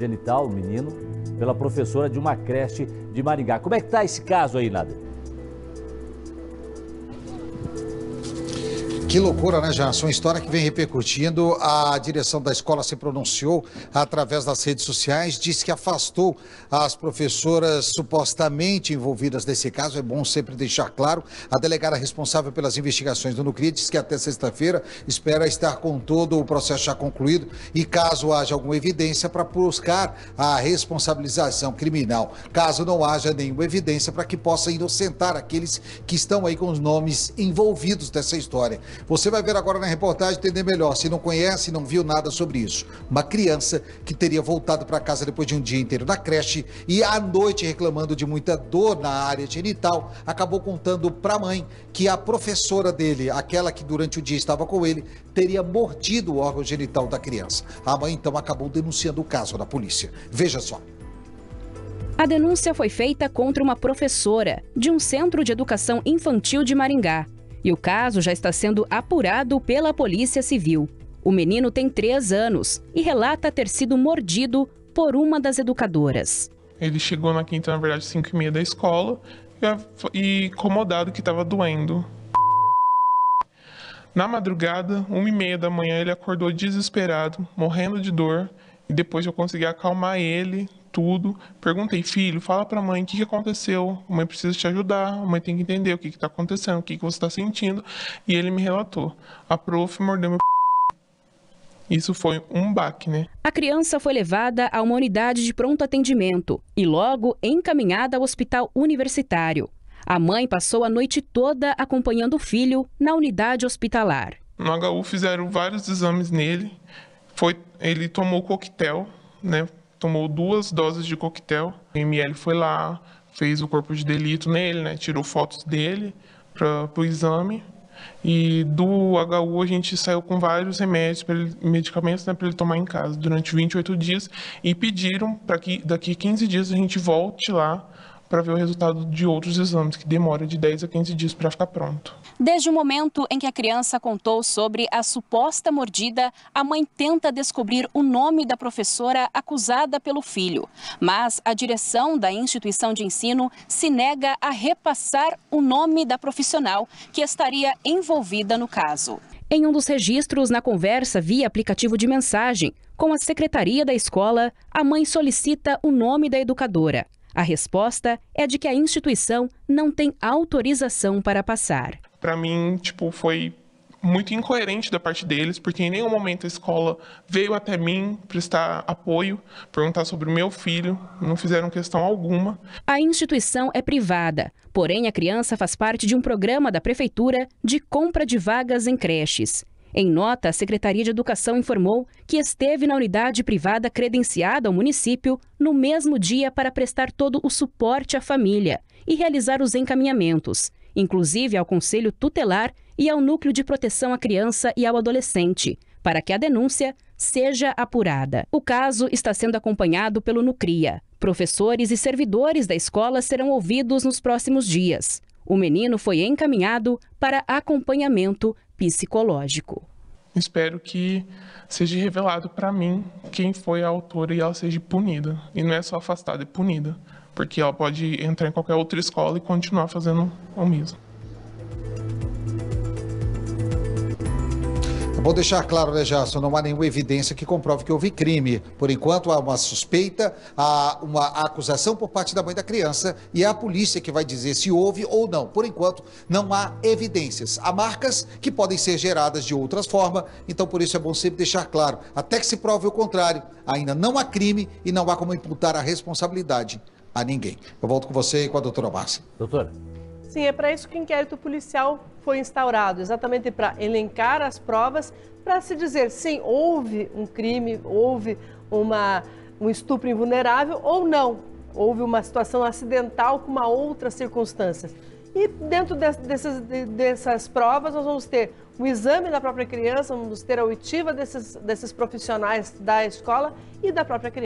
genital, o menino, pela professora de uma creche de Maringá. Como é que está esse caso aí, Nader? Que loucura, né, Janson? Uma história que vem repercutindo. A direção da escola se pronunciou através das redes sociais, disse que afastou as professoras supostamente envolvidas nesse caso. É bom sempre deixar claro. A delegada responsável pelas investigações do Nucria diz que até sexta-feira espera estar com todo o processo já concluído e caso haja alguma evidência para buscar a responsabilização criminal. Caso não haja nenhuma evidência para que possa inocentar aqueles que estão aí com os nomes envolvidos dessa história. Você vai ver agora na reportagem entender melhor. Se não conhece, não viu nada sobre isso. Uma criança que teria voltado para casa depois de um dia inteiro na creche e à noite reclamando de muita dor na área genital, acabou contando para a mãe que a professora dele, aquela que durante o dia estava com ele, teria mordido o órgão genital da criança. A mãe então acabou denunciando o caso à polícia. Veja só. A denúncia foi feita contra uma professora de um centro de educação infantil de Maringá. E o caso já está sendo apurado pela Polícia Civil. O menino tem três anos e relata ter sido mordido por uma das educadoras. Ele chegou na quinta, na verdade, 5 e meia da escola e incomodado que estava doendo. Na madrugada, uma e meia da manhã, ele acordou desesperado, morrendo de dor, e depois eu consegui acalmar ele, tudo. Perguntei, filho, fala pra mãe o que, que aconteceu. A mãe precisa te ajudar, a mãe tem que entender o que, que tá acontecendo, o que, que você tá sentindo. E ele me relatou. A prof mordeu meu isso foi um baque, né? A criança foi levada a uma unidade de pronto atendimento e logo encaminhada ao hospital universitário. A mãe passou a noite toda acompanhando o filho na unidade hospitalar. No HU fizeram vários exames nele. Foi, ele tomou coquetel, né, tomou duas doses de coquetel. O ML foi lá, fez o corpo de delito nele, né? Tirou fotos dele para o exame. E do HU a gente saiu com vários remédios, ele, medicamentos né, para ele tomar em casa durante 28 dias e pediram para que daqui 15 dias a gente volte lá para ver o resultado de outros exames, que demora de 10 a 15 dias para ficar pronto. Desde o momento em que a criança contou sobre a suposta mordida, a mãe tenta descobrir o nome da professora acusada pelo filho. Mas a direção da instituição de ensino se nega a repassar o nome da profissional que estaria envolvida no caso. Em um dos registros na conversa via aplicativo de mensagem com a secretaria da escola, a mãe solicita o nome da educadora. A resposta é de que a instituição não tem autorização para passar. Para mim, tipo, foi muito incoerente da parte deles, porque em nenhum momento a escola veio até mim prestar apoio, perguntar sobre o meu filho, não fizeram questão alguma. A instituição é privada, porém a criança faz parte de um programa da prefeitura de compra de vagas em creches. Em nota, a Secretaria de Educação informou que esteve na unidade privada credenciada ao município no mesmo dia para prestar todo o suporte à família e realizar os encaminhamentos, inclusive ao Conselho Tutelar e ao Núcleo de Proteção à Criança e ao Adolescente, para que a denúncia seja apurada. O caso está sendo acompanhado pelo Nucria. Professores e servidores da escola serão ouvidos nos próximos dias. O menino foi encaminhado para acompanhamento psicológico. Espero que seja revelado para mim quem foi a autora e ela seja punida. E não é só afastada, é punida. Porque ela pode entrar em qualquer outra escola e continuar fazendo o mesmo. Vou deixar claro, né, Jason, não há nenhuma evidência que comprove que houve crime. Por enquanto, há uma suspeita, há uma acusação por parte da mãe da criança e é a polícia que vai dizer se houve ou não. Por enquanto, não há evidências. Há marcas que podem ser geradas de outras formas, então por isso é bom sempre deixar claro. Até que se prove o contrário, ainda não há crime e não há como imputar a responsabilidade a ninguém. Eu volto com você e com a doutora Márcia. Doutora. Sim, é para isso que o inquérito policial foi instaurado, exatamente para elencar as provas, para se dizer, sim, houve um crime, houve uma, um estupro invulnerável ou não, houve uma situação acidental com uma outra circunstância. E dentro dessas, dessas provas, nós vamos ter o exame da própria criança, vamos ter a oitiva desses, desses profissionais da escola e da própria criança.